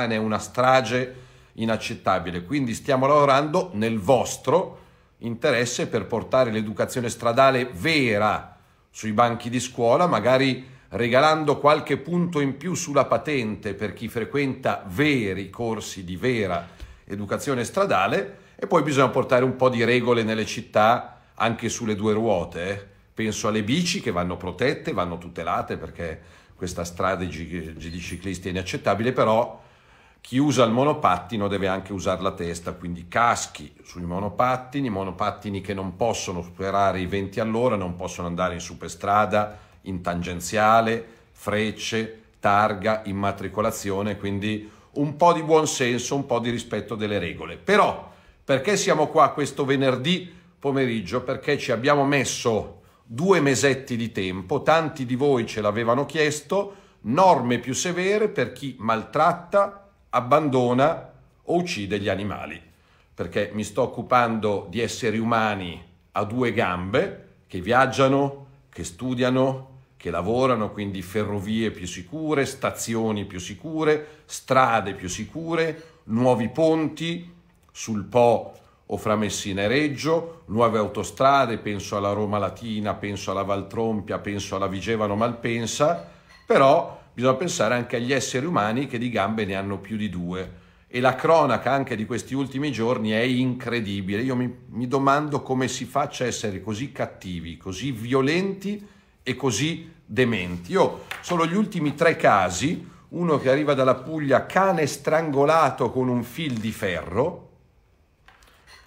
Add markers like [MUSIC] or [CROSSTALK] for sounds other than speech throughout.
Ah, è una strage inaccettabile. Quindi stiamo lavorando nel vostro interesse per portare l'educazione stradale vera sui banchi di scuola, magari regalando qualche punto in più sulla patente per chi frequenta veri corsi di vera educazione stradale e poi bisogna portare un po' di regole nelle città anche sulle due ruote. Eh. Penso alle bici che vanno protette, vanno tutelate perché questa strada di ciclisti è inaccettabile, però chi usa il monopattino deve anche usare la testa, quindi caschi sui monopattini, monopattini che non possono superare i 20 all'ora, non possono andare in superstrada, in tangenziale, frecce, targa, immatricolazione, quindi un po' di buonsenso, un po' di rispetto delle regole. Però perché siamo qua questo venerdì pomeriggio? Perché ci abbiamo messo due mesetti di tempo, tanti di voi ce l'avevano chiesto, norme più severe per chi maltratta, abbandona o uccide gli animali, perché mi sto occupando di esseri umani a due gambe che viaggiano, che studiano, che lavorano, quindi ferrovie più sicure, stazioni più sicure, strade più sicure, nuovi ponti sul Po o fra Messina e Reggio, nuove autostrade, penso alla Roma Latina, penso alla Valtrompia, penso alla Vigevano Malpensa, però bisogna pensare anche agli esseri umani che di gambe ne hanno più di due. E la cronaca anche di questi ultimi giorni è incredibile. Io mi, mi domando come si faccia a essere così cattivi, così violenti e così dementi. Io sono gli ultimi tre casi, uno che arriva dalla Puglia, cane strangolato con un fil di ferro,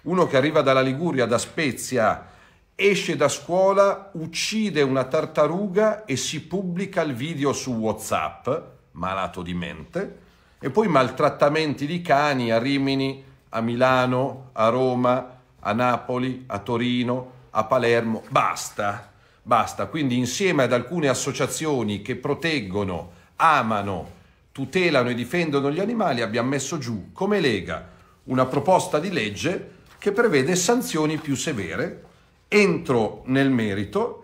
uno che arriva dalla Liguria, da Spezia, esce da scuola, uccide una tartaruga e si pubblica il video su WhatsApp, malato di mente, e poi maltrattamenti di cani a Rimini, a Milano, a Roma, a Napoli, a Torino, a Palermo. Basta, basta. Quindi insieme ad alcune associazioni che proteggono, amano, tutelano e difendono gli animali abbiamo messo giù come Lega una proposta di legge che prevede sanzioni più severe entro nel merito,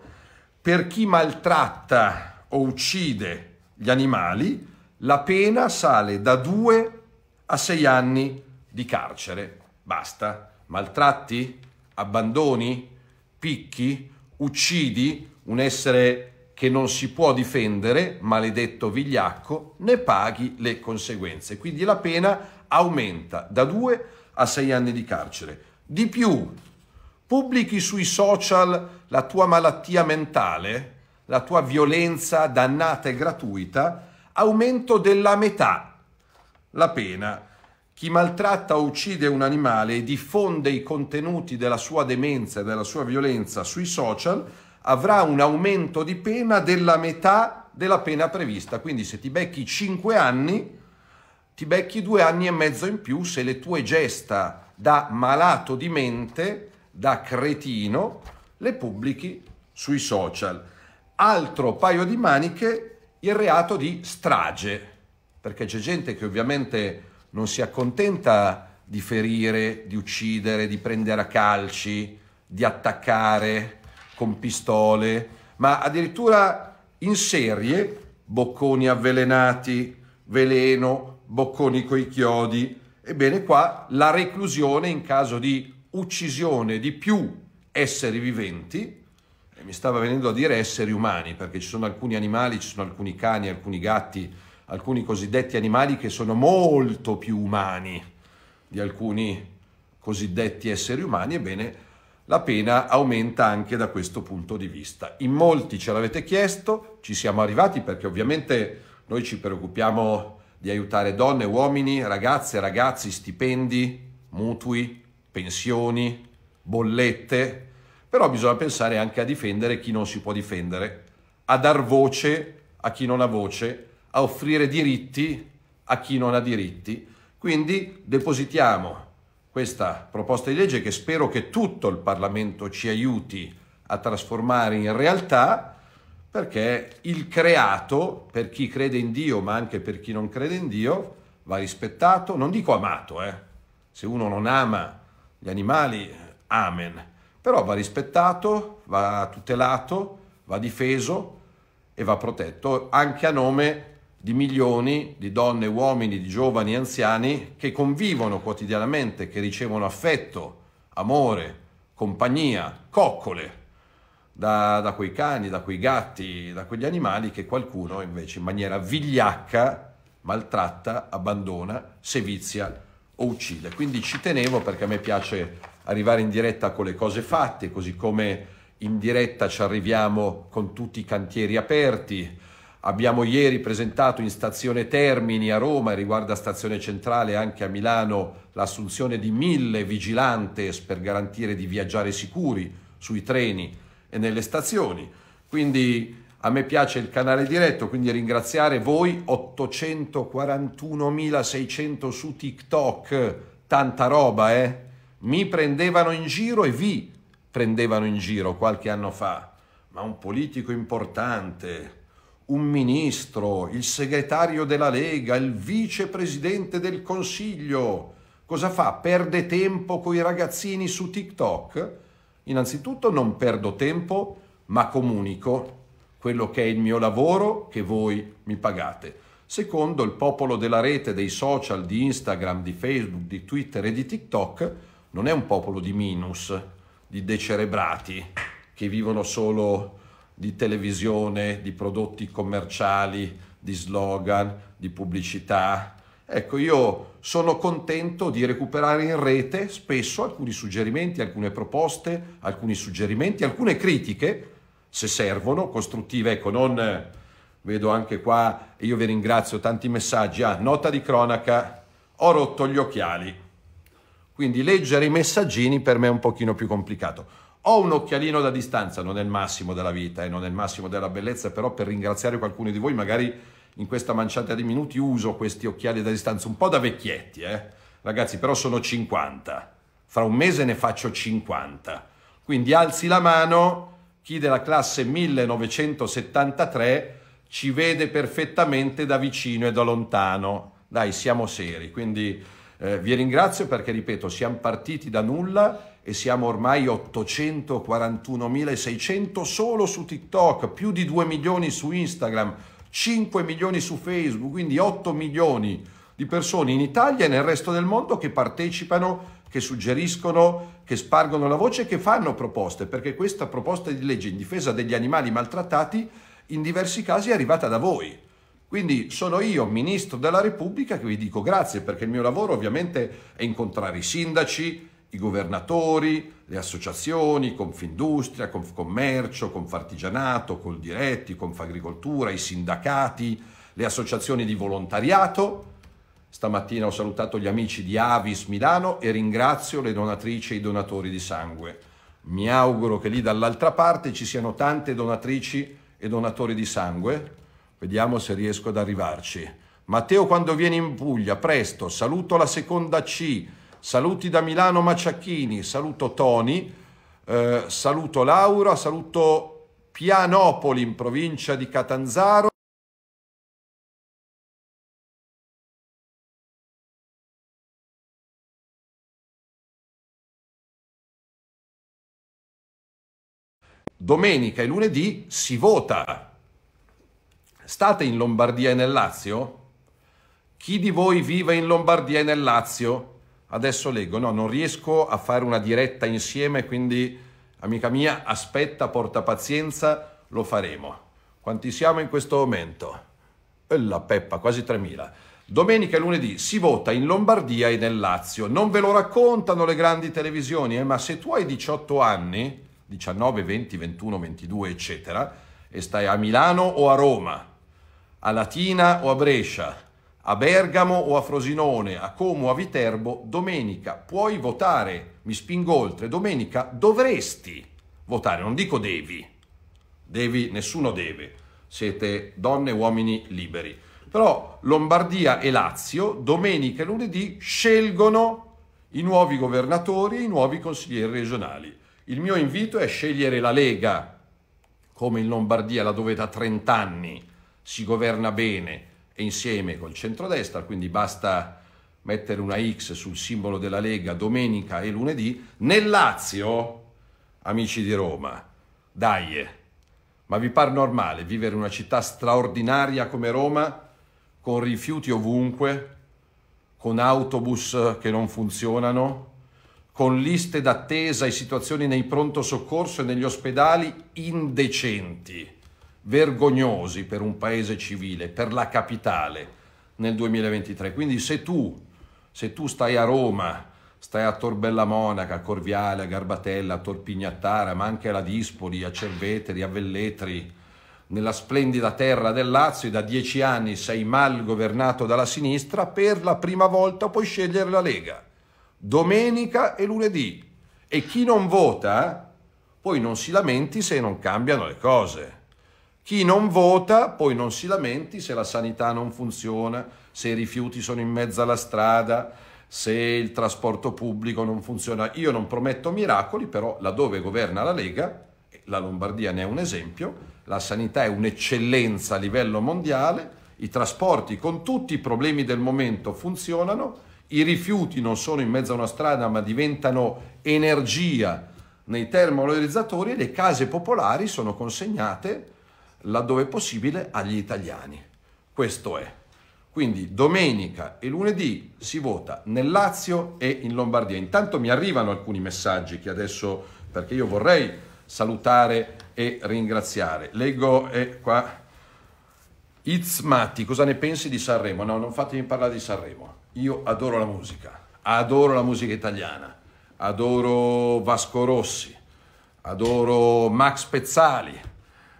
per chi maltratta o uccide gli animali, la pena sale da 2 a 6 anni di carcere. Basta. Maltratti, abbandoni, picchi, uccidi un essere che non si può difendere, maledetto vigliacco, ne paghi le conseguenze. Quindi la pena aumenta da 2 a 6 anni di carcere. Di più, Pubblichi sui social la tua malattia mentale, la tua violenza dannata e gratuita, aumento della metà la pena. Chi maltratta o uccide un animale e diffonde i contenuti della sua demenza e della sua violenza sui social avrà un aumento di pena della metà della pena prevista. Quindi se ti becchi 5 anni, ti becchi 2 anni e mezzo in più se le tue gesta da malato di mente da cretino le pubblichi sui social. Altro paio di maniche il reato di strage, perché c'è gente che ovviamente non si accontenta di ferire, di uccidere, di prendere a calci, di attaccare con pistole, ma addirittura in serie bocconi avvelenati, veleno, bocconi coi chiodi. Ebbene qua la reclusione in caso di uccisione di più esseri viventi, e mi stava venendo a dire esseri umani, perché ci sono alcuni animali, ci sono alcuni cani, alcuni gatti, alcuni cosiddetti animali che sono molto più umani di alcuni cosiddetti esseri umani, ebbene la pena aumenta anche da questo punto di vista. In molti ce l'avete chiesto, ci siamo arrivati perché ovviamente noi ci preoccupiamo di aiutare donne, uomini, ragazze, ragazzi, stipendi, mutui, pensioni, bollette, però bisogna pensare anche a difendere chi non si può difendere, a dar voce a chi non ha voce, a offrire diritti a chi non ha diritti. Quindi depositiamo questa proposta di legge che spero che tutto il Parlamento ci aiuti a trasformare in realtà perché il creato, per chi crede in Dio ma anche per chi non crede in Dio, va rispettato, non dico amato, eh. se uno non ama gli animali, amen, però va rispettato, va tutelato, va difeso e va protetto anche a nome di milioni di donne uomini, di giovani e anziani che convivono quotidianamente, che ricevono affetto, amore, compagnia, coccole da, da, quei cani, da quei gatti, da quegli animali che qualcuno invece in maniera vigliacca maltratta, abbandona, sevizia o uccide. Quindi ci tenevo perché a me piace arrivare in diretta con le cose fatte, così come in diretta ci arriviamo con tutti i cantieri aperti. Abbiamo ieri presentato in stazione Termini a Roma e riguarda stazione centrale anche a Milano l'assunzione di mille vigilantes per garantire di viaggiare sicuri sui treni e nelle stazioni. Quindi a me piace il canale diretto, quindi ringraziare voi 841.600 su TikTok, tanta roba, eh? Mi prendevano in giro e vi prendevano in giro qualche anno fa, ma un politico importante, un ministro, il segretario della Lega, il vicepresidente del Consiglio, cosa fa? Perde tempo con i ragazzini su TikTok? Innanzitutto non perdo tempo, ma comunico quello che è il mio lavoro che voi mi pagate. Secondo il popolo della rete, dei social, di Instagram, di Facebook, di Twitter e di TikTok, non è un popolo di minus, di decerebrati che vivono solo di televisione, di prodotti commerciali, di slogan, di pubblicità. Ecco, io sono contento di recuperare in rete spesso alcuni suggerimenti, alcune proposte, alcuni suggerimenti, alcune critiche se servono, costruttive, ecco, non eh, vedo anche qua, io vi ringrazio, tanti messaggi, ah, nota di cronaca, ho rotto gli occhiali, quindi leggere i messaggini per me è un pochino più complicato. Ho un occhialino da distanza, non è il massimo della vita e eh, non è il massimo della bellezza, però per ringraziare qualcuno di voi magari in questa manciata di minuti uso questi occhiali da distanza, un po' da vecchietti, eh? ragazzi, però sono 50, fra un mese ne faccio 50, quindi alzi la mano chi della classe 1973 ci vede perfettamente da vicino e da lontano. Dai, siamo seri. Quindi eh, vi ringrazio perché, ripeto, siamo partiti da nulla e siamo ormai 841.600 solo su TikTok, più di 2 milioni su Instagram, 5 milioni su Facebook, quindi 8 milioni di persone in Italia e nel resto del mondo che partecipano che suggeriscono, che spargono la voce, che fanno proposte, perché questa proposta di legge in difesa degli animali maltrattati in diversi casi è arrivata da voi. Quindi sono io, Ministro della Repubblica, che vi dico grazie, perché il mio lavoro ovviamente è incontrare i sindaci, i governatori, le associazioni, Confindustria, Confcommercio, Confartigianato, Coldiretti, Confagricoltura, i sindacati, le associazioni di volontariato, Stamattina ho salutato gli amici di Avis Milano e ringrazio le donatrici e i donatori di sangue. Mi auguro che lì dall'altra parte ci siano tante donatrici e donatori di sangue. Vediamo se riesco ad arrivarci. Matteo, quando vieni in Puglia, presto, saluto la seconda C, saluti da Milano Maciacchini, saluto Toni, eh, saluto Laura, saluto Pianopoli in provincia di Catanzaro. domenica e lunedì si vota. State in Lombardia e nel Lazio? Chi di voi vive in Lombardia e nel Lazio? Adesso leggo, no, non riesco a fare una diretta insieme, quindi amica mia, aspetta, porta pazienza, lo faremo. Quanti siamo in questo momento? Bella peppa, quasi 3.000. Domenica e lunedì si vota in Lombardia e nel Lazio. Non ve lo raccontano le grandi televisioni, eh, ma se tu hai 18 anni, 19, 20, 21, 22, eccetera, e stai a Milano o a Roma, a Latina o a Brescia, a Bergamo o a Frosinone, a Como o a Viterbo, domenica puoi votare, mi spingo oltre, domenica dovresti votare, non dico devi, devi, nessuno deve, siete donne e uomini liberi. Però Lombardia e Lazio domenica e lunedì scelgono i nuovi governatori e i nuovi consiglieri regionali. Il mio invito è scegliere la Lega, come in Lombardia la dove da 30 anni si governa bene e insieme col centrodestra, quindi basta mettere una X sul simbolo della Lega domenica e lunedì, nel Lazio, amici di Roma, dai, ma vi par normale vivere in una città straordinaria come Roma, con rifiuti ovunque, con autobus che non funzionano? con liste d'attesa e situazioni nei pronto soccorso e negli ospedali indecenti, vergognosi per un paese civile, per la capitale nel 2023. Quindi se tu, se tu stai a Roma, stai a Torbella Monaca, a Corviale, a Garbatella, a Torpignattara, ma anche alla Dispoli, a Cerveteri, a Velletri, nella splendida terra del Lazio e da dieci anni sei mal governato dalla sinistra, per la prima volta puoi scegliere la Lega domenica e lunedì. E chi non vota poi non si lamenti se non cambiano le cose. Chi non vota poi non si lamenti se la sanità non funziona, se i rifiuti sono in mezzo alla strada, se il trasporto pubblico non funziona. Io non prometto miracoli, però laddove governa la Lega, la Lombardia ne è un esempio, la sanità è un'eccellenza a livello mondiale, i trasporti con tutti i problemi del momento funzionano i rifiuti non sono in mezzo a una strada ma diventano energia nei termovalorizzatori e le case popolari sono consegnate laddove possibile agli italiani. Questo è. Quindi domenica e lunedì si vota nel Lazio e in Lombardia. Intanto mi arrivano alcuni messaggi che adesso, perché io vorrei salutare e ringraziare. Leggo eh, qua. Izmati, cosa ne pensi di Sanremo? No, non fatemi parlare di Sanremo io adoro la musica, adoro la musica italiana, adoro Vasco Rossi, adoro Max Pezzali,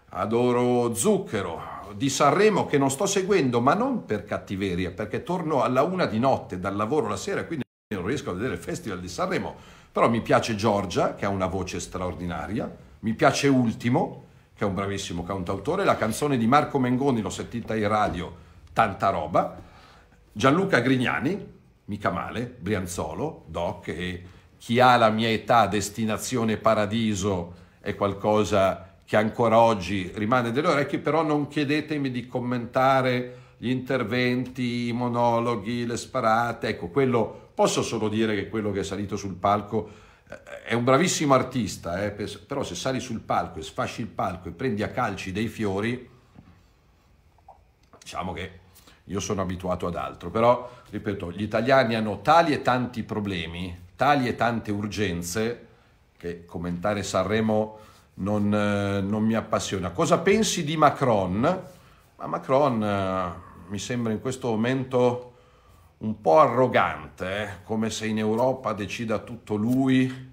adoro Zucchero, di Sanremo che non sto seguendo, ma non per cattiveria, perché torno alla una di notte dal lavoro la sera, quindi non riesco a vedere il Festival di Sanremo, però mi piace Giorgia, che ha una voce straordinaria, mi piace Ultimo, che è un bravissimo cantautore, la canzone di Marco Mengoni l'ho sentita in radio, tanta roba, Gianluca Grignani, mica male, Brianzolo, Doc, e chi ha la mia età, destinazione paradiso, è qualcosa che ancora oggi rimane delle orecchie, però non chiedetemi di commentare gli interventi, i monologhi, le sparate, ecco, quello posso solo dire che quello che è salito sul palco eh, è un bravissimo artista, eh, però se sali sul palco e sfasci il palco e prendi a calci dei fiori, diciamo che io sono abituato ad altro, però ripeto, gli italiani hanno tali e tanti problemi, tali e tante urgenze che commentare Sanremo non, eh, non mi appassiona. Cosa pensi di Macron? Ma Macron eh, mi sembra in questo momento un po' arrogante, eh? come se in Europa decida tutto lui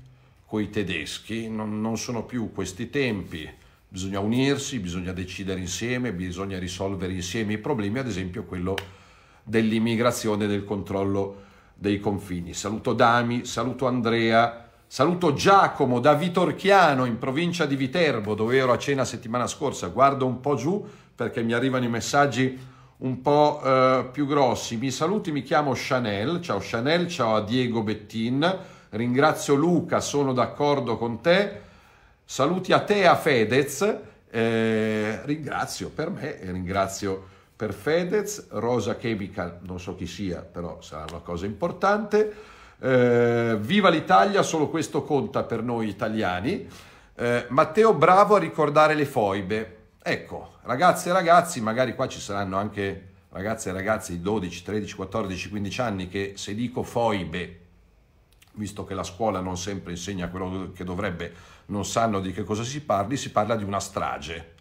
coi tedeschi, non, non sono più questi tempi Bisogna unirsi, bisogna decidere insieme, bisogna risolvere insieme i problemi, ad esempio quello dell'immigrazione e del controllo dei confini. Saluto Dami, saluto Andrea, saluto Giacomo da Vitorchiano in provincia di Viterbo, dove ero a cena settimana scorsa. Guardo un po' giù perché mi arrivano i messaggi un po' eh, più grossi. Mi saluti, mi chiamo Chanel. Ciao Chanel, ciao a Diego Bettin. Ringrazio Luca, sono d'accordo con te. Saluti a te, a Fedez, eh, ringrazio per me e ringrazio per Fedez, Rosa Chemical, non so chi sia, però sarà una cosa importante. Eh, viva l'Italia, solo questo conta per noi italiani. Eh, Matteo Bravo a ricordare le foibe. Ecco, ragazze e ragazzi, magari qua ci saranno anche ragazze e ragazzi di 12, 13, 14, 15 anni che se dico foibe visto che la scuola non sempre insegna quello che dovrebbe, non sanno di che cosa si parli, si parla di una strage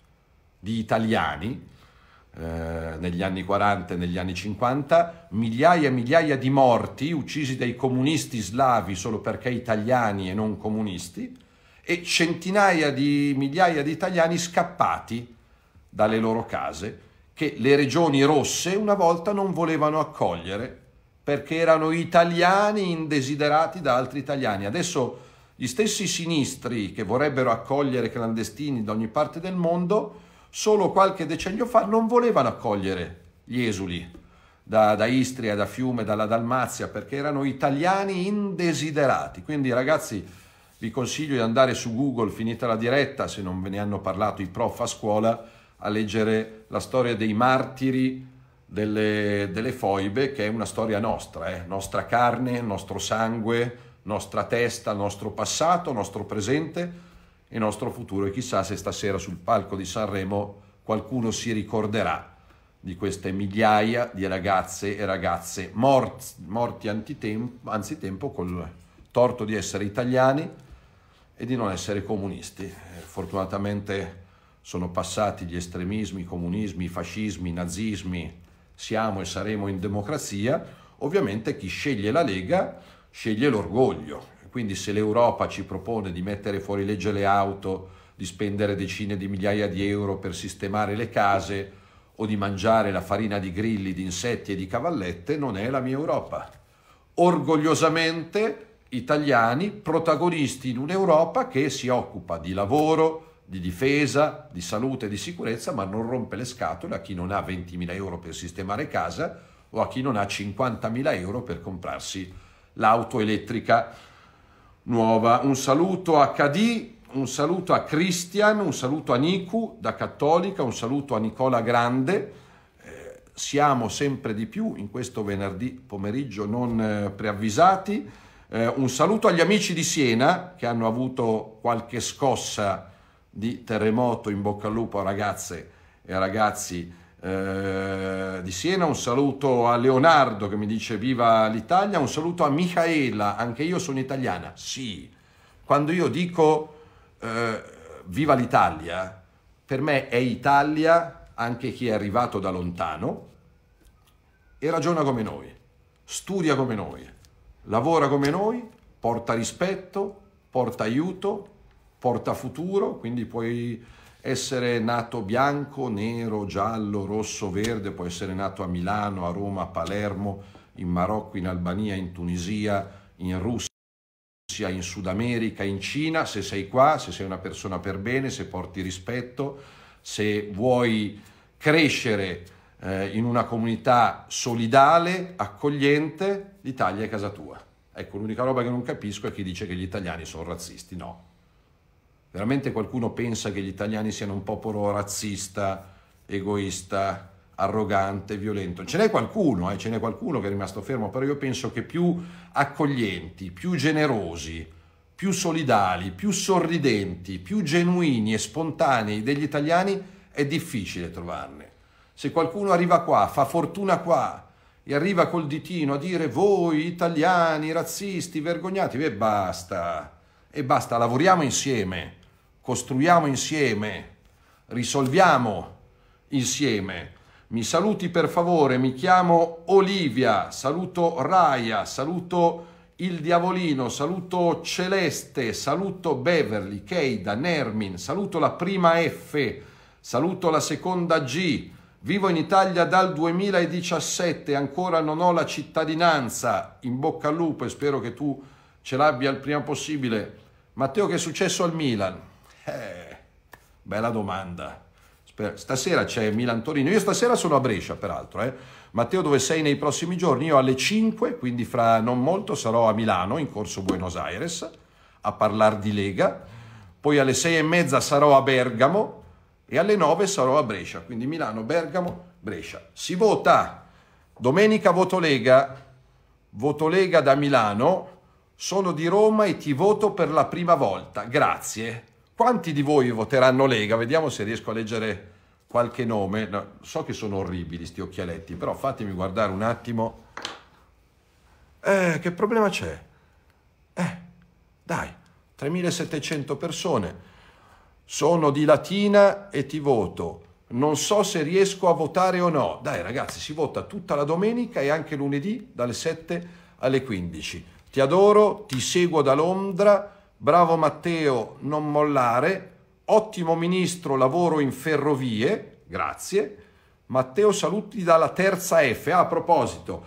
di italiani eh, negli anni 40 e negli anni 50, migliaia e migliaia di morti uccisi dai comunisti slavi solo perché italiani e non comunisti e centinaia di migliaia di italiani scappati dalle loro case che le regioni rosse una volta non volevano accogliere perché erano italiani indesiderati da altri italiani. Adesso gli stessi sinistri che vorrebbero accogliere clandestini da ogni parte del mondo, solo qualche decennio fa non volevano accogliere gli esuli da, da Istria, da Fiume, dalla Dalmazia, perché erano italiani indesiderati. Quindi ragazzi vi consiglio di andare su Google, finita la diretta, se non ve ne hanno parlato i prof a scuola, a leggere la storia dei martiri delle, delle foibe, che è una storia nostra, eh? nostra carne, nostro sangue, nostra testa, nostro passato, nostro presente e nostro futuro. E chissà se stasera sul palco di Sanremo qualcuno si ricorderà di queste migliaia di ragazze e ragazze morti, morti antitempo, anzitempo col torto di essere italiani e di non essere comunisti. Eh, fortunatamente sono passati gli estremismi, i comunismi, i fascismi, i nazismi, siamo e saremo in democrazia, ovviamente chi sceglie la Lega sceglie l'orgoglio. Quindi se l'Europa ci propone di mettere fuori legge le auto, di spendere decine di migliaia di euro per sistemare le case o di mangiare la farina di grilli, di insetti e di cavallette, non è la mia Europa. Orgogliosamente italiani protagonisti in un'Europa che si occupa di lavoro, di difesa, di salute e di sicurezza, ma non rompe le scatole a chi non ha 20.000 euro per sistemare casa o a chi non ha 50.000 euro per comprarsi l'auto elettrica nuova. Un saluto a HD, un saluto a Christian, un saluto a Niku da Cattolica, un saluto a Nicola Grande. Eh, siamo sempre di più in questo venerdì pomeriggio non eh, preavvisati. Eh, un saluto agli amici di Siena che hanno avuto qualche scossa di terremoto. In bocca al lupo a ragazze e ragazzi eh, di Siena. Un saluto a Leonardo che mi dice viva l'Italia. Un saluto a Michaela, anche io sono italiana. Sì, quando io dico eh, viva l'Italia, per me è Italia anche chi è arrivato da lontano e ragiona come noi, studia come noi, lavora come noi, porta rispetto, porta aiuto, porta futuro, quindi puoi essere nato bianco, nero, giallo, rosso, verde, puoi essere nato a Milano, a Roma, a Palermo, in Marocco, in Albania, in Tunisia, in Russia, in Sud America, in Cina, se sei qua, se sei una persona per bene, se porti rispetto, se vuoi crescere eh, in una comunità solidale, accogliente, l'Italia è casa tua. Ecco, l'unica roba che non capisco è chi dice che gli italiani sono razzisti. No, Veramente qualcuno pensa che gli italiani siano un popolo razzista, egoista, arrogante, violento. Ce n'è qualcuno, eh, ce n'è qualcuno che è rimasto fermo, però io penso che più accoglienti, più generosi, più solidali, più sorridenti, più genuini e spontanei degli italiani è difficile trovarne. Se qualcuno arriva qua, fa fortuna qua e arriva col ditino a dire voi italiani, razzisti, vergognati, e basta, e basta, lavoriamo insieme costruiamo insieme, risolviamo insieme. Mi saluti per favore, mi chiamo Olivia, saluto Raya, saluto il Diavolino, saluto Celeste, saluto Beverly, Keida, Nermin, saluto la prima F, saluto la seconda G. Vivo in Italia dal 2017, ancora non ho la cittadinanza. In bocca al lupo e spero che tu ce l'abbia il prima possibile. Matteo, che è successo al Milan? Eh, bella domanda. Stasera c'è Milan-Torino. Io stasera sono a Brescia, peraltro. Eh. Matteo, dove sei nei prossimi giorni? Io alle 5, quindi fra non molto, sarò a Milano, in corso Buenos Aires, a parlare di Lega. Poi alle 6 e mezza sarò a Bergamo e alle 9 sarò a Brescia. Quindi Milano, Bergamo, Brescia. Si vota. Domenica voto Lega. Voto Lega da Milano. Sono di Roma e ti voto per la prima volta. Grazie. Quanti di voi voteranno Lega? Vediamo se riesco a leggere qualche nome. No, so che sono orribili questi occhialetti, però fatemi guardare un attimo. Eh, che problema c'è? Eh, dai, 3700 persone. Sono di Latina e ti voto. Non so se riesco a votare o no. Dai ragazzi, si vota tutta la domenica e anche lunedì dalle 7 alle 15. Ti adoro, ti seguo da Londra bravo Matteo, non mollare, ottimo ministro, lavoro in ferrovie, grazie. Matteo saluti dalla terza F. Ah, a proposito,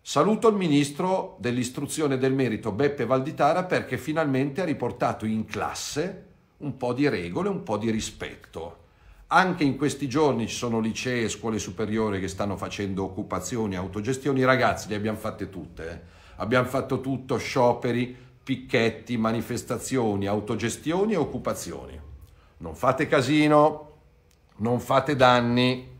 saluto il ministro dell'istruzione e del merito Beppe Valditara perché finalmente ha riportato in classe un po' di regole, un po' di rispetto. Anche in questi giorni ci sono licee, e scuole superiori che stanno facendo occupazioni, autogestioni. Ragazzi, le abbiamo fatte tutte. Eh? Abbiamo fatto tutto, scioperi, picchetti, manifestazioni, autogestioni e occupazioni. Non fate casino, non fate danni,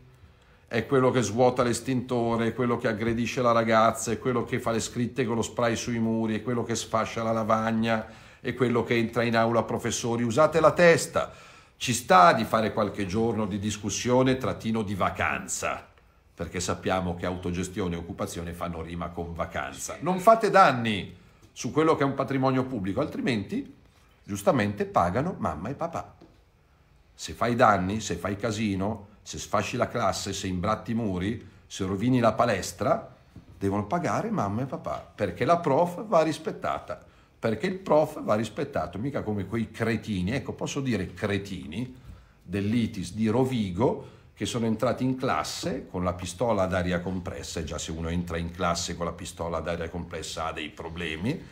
è quello che svuota l'estintore, è quello che aggredisce la ragazza, è quello che fa le scritte con lo spray sui muri, è quello che sfascia la lavagna, è quello che entra in aula professori. Usate la testa, ci sta di fare qualche giorno di discussione trattino di vacanza, perché sappiamo che autogestione e occupazione fanno rima con vacanza. Non fate danni! su quello che è un patrimonio pubblico, altrimenti giustamente pagano mamma e papà. Se fai danni, se fai casino, se sfasci la classe, se imbratti i muri, se rovini la palestra, devono pagare mamma e papà, perché la prof va rispettata, perché il prof va rispettato, mica come quei cretini, ecco posso dire cretini dell'ITIS di Rovigo, che sono entrati in classe con la pistola ad aria compressa, e già se uno entra in classe con la pistola ad aria compressa ha dei problemi,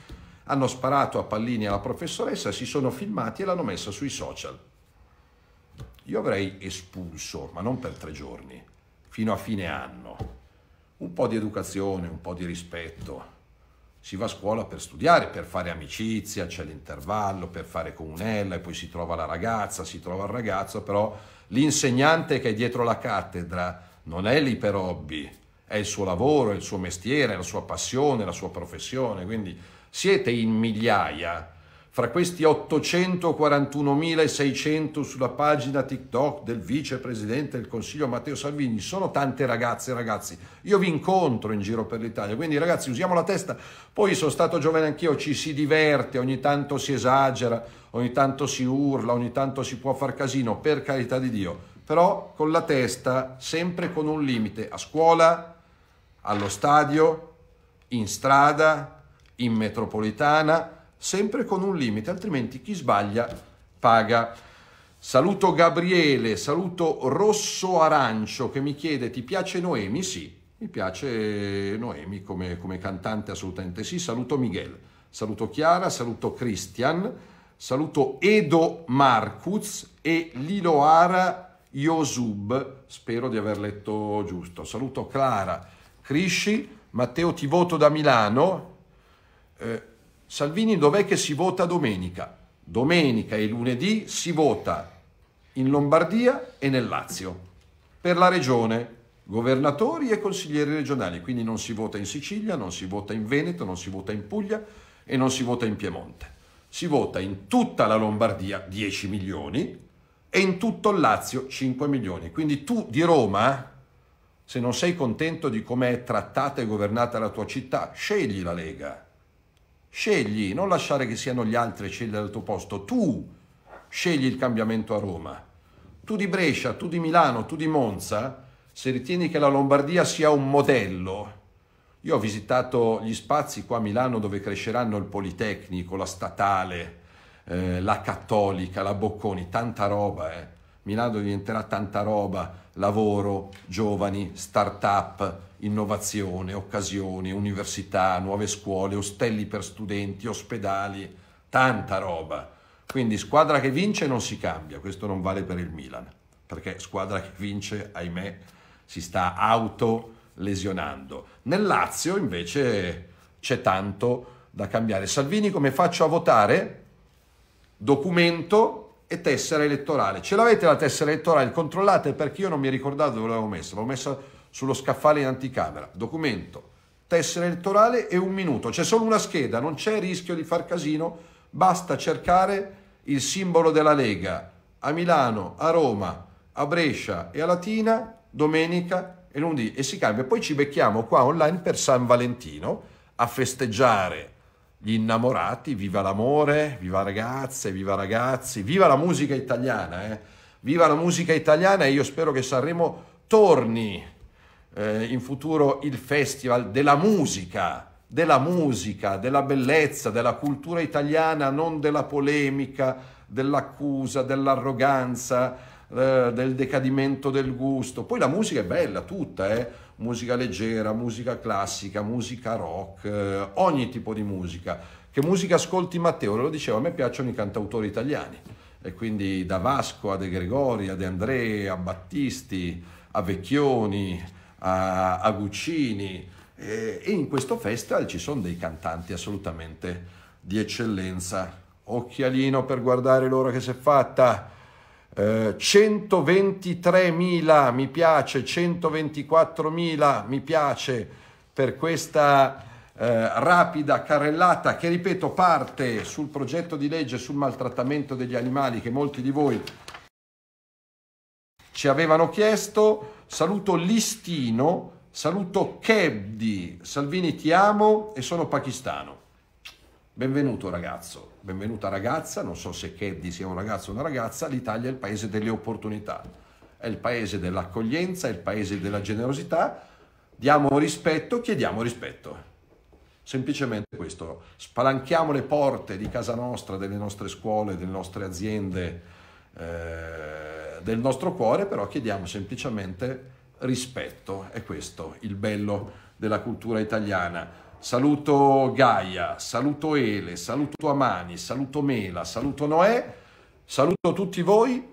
hanno sparato a pallini alla professoressa, si sono filmati e l'hanno messa sui social. Io avrei espulso, ma non per tre giorni, fino a fine anno. Un po' di educazione, un po' di rispetto. Si va a scuola per studiare, per fare amicizia, c'è l'intervallo, per fare comunella e poi si trova la ragazza, si trova il ragazzo, però L'insegnante che è dietro la cattedra non è lì per hobby, è il suo lavoro, è il suo mestiere, è la sua passione, è la sua professione, quindi siete in migliaia fra questi 841.600 sulla pagina TikTok del vicepresidente del Consiglio Matteo Salvini sono tante ragazze e ragazzi. Io vi incontro in giro per l'Italia, quindi ragazzi usiamo la testa. Poi sono stato giovane anch'io, ci si diverte, ogni tanto si esagera, ogni tanto si urla, ogni tanto si può far casino, per carità di Dio. Però con la testa, sempre con un limite, a scuola, allo stadio, in strada, in metropolitana sempre con un limite, altrimenti chi sbaglia paga. Saluto Gabriele, saluto Rosso Arancio che mi chiede ti piace Noemi? Sì, mi piace Noemi come, come cantante assolutamente sì. Saluto Miguel, saluto Chiara, saluto Christian, saluto Edo Marcuz e Liloara Yosub, spero di aver letto giusto. Saluto Clara Crisci, Matteo ti voto da Milano. Eh, Salvini dov'è che si vota domenica? Domenica e lunedì si vota in Lombardia e nel Lazio per la regione, governatori e consiglieri regionali, quindi non si vota in Sicilia, non si vota in Veneto, non si vota in Puglia e non si vota in Piemonte. Si vota in tutta la Lombardia 10 milioni e in tutto il Lazio 5 milioni. Quindi tu di Roma, se non sei contento di come è trattata e governata la tua città, scegli la Lega Scegli, non lasciare che siano gli altri a scegliere il tuo posto. Tu scegli il cambiamento a Roma. Tu di Brescia, tu di Milano, tu di Monza, se ritieni che la Lombardia sia un modello. Io ho visitato gli spazi qua a Milano dove cresceranno il Politecnico, la Statale, eh, la Cattolica, la Bocconi, tanta roba. Eh. Milano diventerà tanta roba, lavoro, giovani, start-up, innovazione, occasioni, università, nuove scuole, ostelli per studenti, ospedali, tanta roba. Quindi squadra che vince non si cambia, questo non vale per il Milan, perché squadra che vince, ahimè, si sta autolesionando. Nel Lazio invece c'è tanto da cambiare. Salvini come faccio a votare? Documento e tessera elettorale. Ce l'avete la tessera elettorale? Controllate perché io non mi ricordavo dove l'avevo messa. L'avevo messa sullo scaffale in anticamera, documento, tessera elettorale e un minuto. C'è solo una scheda, non c'è rischio di far casino, basta cercare il simbolo della Lega a Milano, a Roma, a Brescia e a Latina domenica e lunedì e si cambia. Poi ci becchiamo qua online per San Valentino a festeggiare gli innamorati, viva l'amore, viva ragazze, viva ragazzi, viva la musica italiana, eh? viva la musica italiana e io spero che Sanremo torni eh, in futuro il festival della musica, della musica, della bellezza, della cultura italiana, non della polemica, dell'accusa, dell'arroganza, eh, del decadimento del gusto. Poi la musica è bella tutta, eh? musica leggera, musica classica, musica rock, eh, ogni tipo di musica. Che musica ascolti Matteo? Lo dicevo, a me piacciono i cantautori italiani. E quindi da Vasco a De Gregori, a De André, a Battisti, a Vecchioni, a, a Guccini e, e in questo festival ci sono dei cantanti assolutamente di eccellenza. Occhialino per guardare l'ora che si è fatta. Eh, 123.000 mi piace, 124.000 mi piace per questa eh, rapida carrellata che, ripeto, parte sul progetto di legge sul maltrattamento degli animali che molti di voi ci avevano chiesto saluto Listino, saluto Kebdi, Salvini ti amo e sono pakistano. Benvenuto ragazzo, benvenuta ragazza, non so se Kebdi sia un ragazzo o una ragazza, l'Italia è il paese delle opportunità, è il paese dell'accoglienza, è il paese della generosità, diamo rispetto, chiediamo rispetto. Semplicemente questo, spalanchiamo le porte di casa nostra, delle nostre scuole, delle nostre aziende. Eh, del nostro cuore, però chiediamo semplicemente rispetto. È questo il bello della cultura italiana. Saluto Gaia, saluto Ele, saluto Amani, saluto Mela, saluto Noè, saluto tutti voi.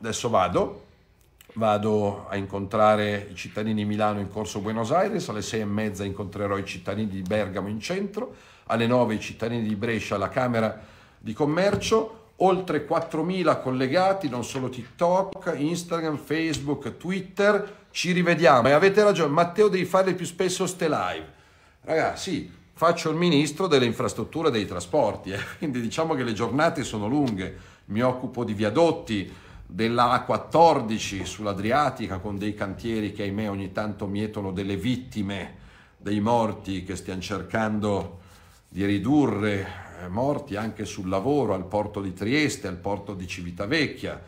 Adesso vado, vado a incontrare i cittadini di Milano in corso Buenos Aires, alle sei e mezza incontrerò i cittadini di Bergamo in centro, alle nove i cittadini di Brescia alla Camera di Commercio, oltre 4.000 collegati, non solo TikTok, Instagram, Facebook, Twitter. Ci rivediamo e avete ragione, Matteo devi fare più spesso ste live. Ragazzi, sì, faccio il ministro delle infrastrutture e dei trasporti, eh? [LAUGHS] quindi diciamo che le giornate sono lunghe, mi occupo di viadotti, della A14 sull'Adriatica con dei cantieri che ahimè ogni tanto mietono delle vittime, dei morti che stiamo cercando di ridurre eh, morti anche sul lavoro al porto di Trieste, al porto di Civitavecchia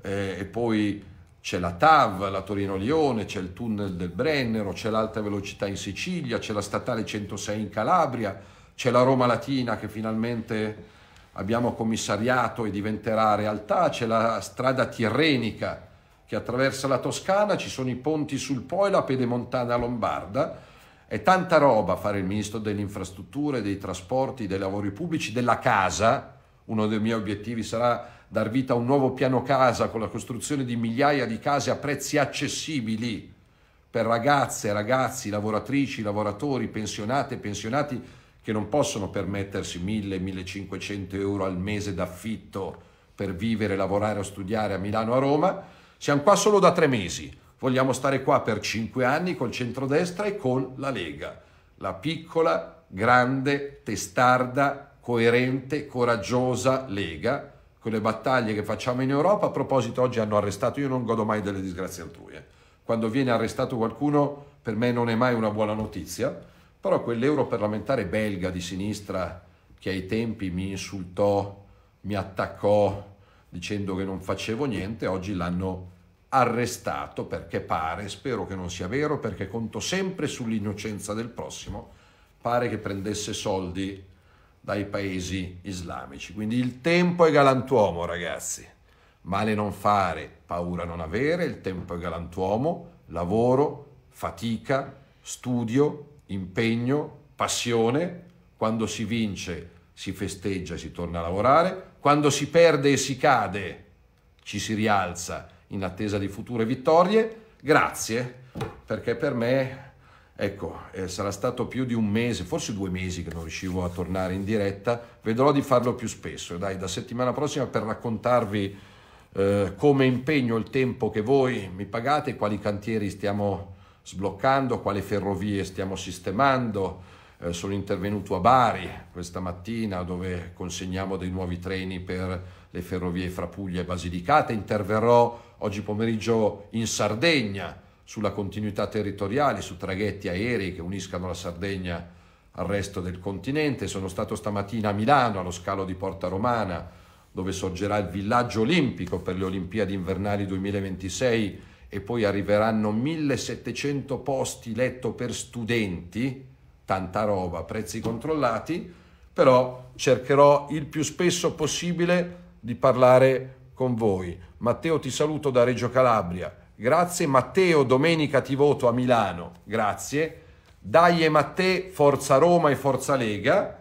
eh, e poi c'è la TAV, la Torino-Lione, c'è il tunnel del Brennero, c'è l'alta velocità in Sicilia, c'è la statale 106 in Calabria, c'è la Roma Latina che finalmente abbiamo commissariato e diventerà realtà, c'è la strada tirrenica che attraversa la Toscana, ci sono i ponti sul Po e la pedemontana lombarda, è tanta roba fare il ministro delle infrastrutture, dei trasporti, dei lavori pubblici, della casa. Uno dei miei obiettivi sarà dar vita a un nuovo piano casa con la costruzione di migliaia di case a prezzi accessibili per ragazze, ragazzi, lavoratrici, lavoratori, pensionate, pensionati che non possono permettersi 1000-1500 euro al mese d'affitto per vivere, lavorare o studiare a Milano o a Roma. Siamo qua solo da tre mesi. Vogliamo stare qua per cinque anni col centrodestra e con la Lega, la piccola, grande, testarda, coerente, coraggiosa Lega, con le battaglie che facciamo in Europa. A proposito, oggi hanno arrestato, io non godo mai delle disgrazie altrui. Eh. Quando viene arrestato qualcuno, per me non è mai una buona notizia, però quell'europarlamentare belga di sinistra che ai tempi mi insultò, mi attaccò dicendo che non facevo niente, oggi l'hanno arrestato arrestato perché pare, spero che non sia vero perché conto sempre sull'innocenza del prossimo, pare che prendesse soldi dai paesi islamici. Quindi il tempo è galantuomo ragazzi, male non fare, paura non avere, il tempo è galantuomo, lavoro, fatica, studio, impegno, passione, quando si vince si festeggia e si torna a lavorare, quando si perde e si cade ci si rialza in attesa di future vittorie. Grazie, perché per me, ecco, eh, sarà stato più di un mese, forse due mesi che non riuscivo a tornare in diretta, vedrò di farlo più spesso, dai, da settimana prossima per raccontarvi eh, come impegno il tempo che voi mi pagate, quali cantieri stiamo sbloccando, quali ferrovie stiamo sistemando. Eh, sono intervenuto a Bari questa mattina dove consegniamo dei nuovi treni per le ferrovie fra Puglia e Basilicata, interverrò oggi pomeriggio in Sardegna sulla continuità territoriale, su traghetti aerei che uniscano la Sardegna al resto del continente. Sono stato stamattina a Milano, allo scalo di Porta Romana, dove sorgerà il villaggio olimpico per le Olimpiadi invernali 2026 e poi arriveranno 1700 posti letto per studenti, tanta roba, prezzi controllati, però cercherò il più spesso possibile di parlare con voi. Matteo ti saluto da Reggio Calabria. Grazie. Matteo, domenica ti voto a Milano. Grazie. Dai e Matteo, Forza Roma e Forza Lega.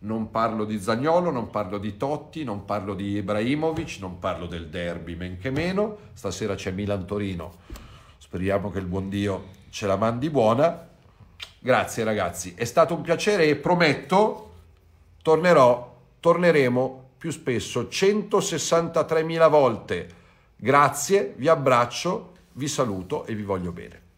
Non parlo di Zagnolo, non parlo di Totti, non parlo di Ibrahimovic, non parlo del derby, men che meno. Stasera c'è Milan-Torino. Speriamo che il buon Dio ce la mandi buona. Grazie ragazzi, è stato un piacere e prometto tornerò, torneremo più spesso, 163.000 volte. Grazie, vi abbraccio, vi saluto e vi voglio bene.